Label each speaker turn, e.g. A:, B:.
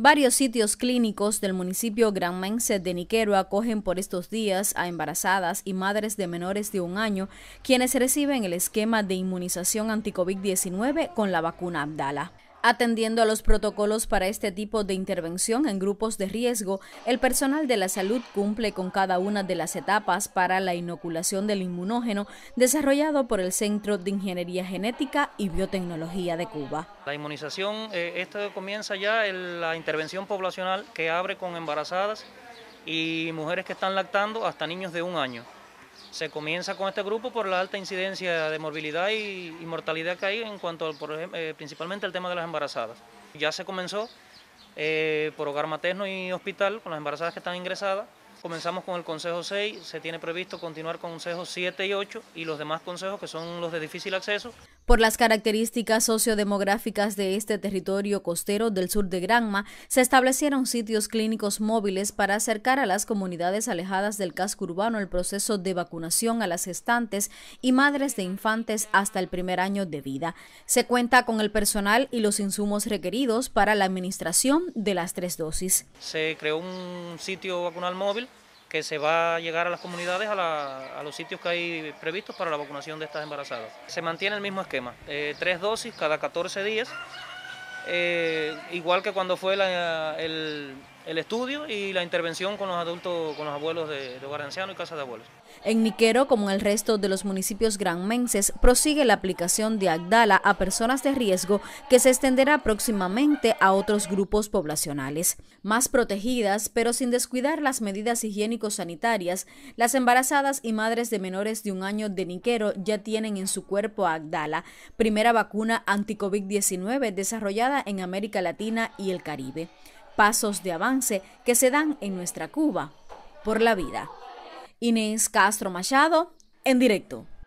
A: Varios sitios clínicos del municipio granmense de Niquero acogen por estos días a embarazadas y madres de menores de un año quienes reciben el esquema de inmunización anti-COVID-19 con la vacuna Abdala. Atendiendo a los protocolos para este tipo de intervención en grupos de riesgo, el personal de la salud cumple con cada una de las etapas para la inoculación del inmunógeno desarrollado por el Centro de Ingeniería Genética y Biotecnología de Cuba.
B: La inmunización, eh, esto comienza ya en la intervención poblacional que abre con embarazadas y mujeres que están lactando hasta niños de un año. Se comienza con este grupo por la alta incidencia de morbilidad y, mortalidad que hay en cuanto al, eh, principalmente al tema de las embarazadas. Ya se comenzó eh, por hogar materno y hospital con las embarazadas que están ingresadas. Comenzamos con el Consejo 6, se tiene previsto continuar con consejos 7 y 8 y los demás consejos que son los de difícil acceso.
A: Por las características sociodemográficas de este territorio costero del sur de Granma, se establecieron sitios clínicos móviles para acercar a las comunidades alejadas del casco urbano el proceso de vacunación a las gestantes y madres de infantes hasta el primer año de vida. Se cuenta con el personal y los insumos requeridos para la administración de las tres dosis.
B: Se creó un sitio vacunal móvil que se va a llegar a las comunidades, a, los sitios que hay previstos para la vacunación de estas embarazadas. Se mantiene el mismo esquema, eh, tres dosis cada 14 días, eh, igual que cuando fue el, el estudio y la intervención con los adultos, con los abuelos de, de y casa de abuelos.
A: En Niquero, como en el resto de los municipios granmenses, prosigue la aplicación de Agdala a personas de riesgo que se extenderá próximamente a otros grupos poblacionales. Más protegidas, pero sin descuidar las medidas higiénico-sanitarias, las embarazadas y madres de menores de un año de Niquero ya tienen en su cuerpo Agdala, primera vacuna anti 19 desarrollada en América Latina y el Caribe pasos de avance que se dan en nuestra Cuba por la vida. Inés Castro Machado, en directo.